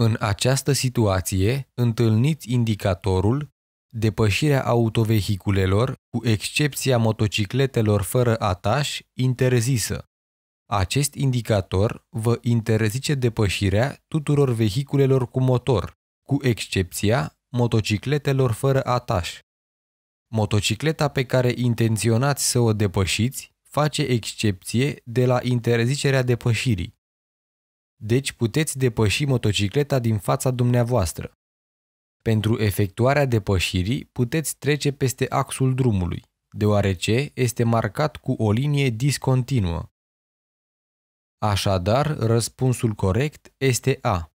În această situație, întâlniți indicatorul depășirea autovehiculelor, cu excepția motocicletelor fără ataș, interzisă. Acest indicator vă interzice depășirea tuturor vehiculelor cu motor, cu excepția motocicletelor fără ataș. Motocicleta pe care intenționați să o depășiți face excepție de la interzicerea depășirii deci puteți depăși motocicleta din fața dumneavoastră. Pentru efectuarea depășirii puteți trece peste axul drumului, deoarece este marcat cu o linie discontinuă. Așadar, răspunsul corect este A.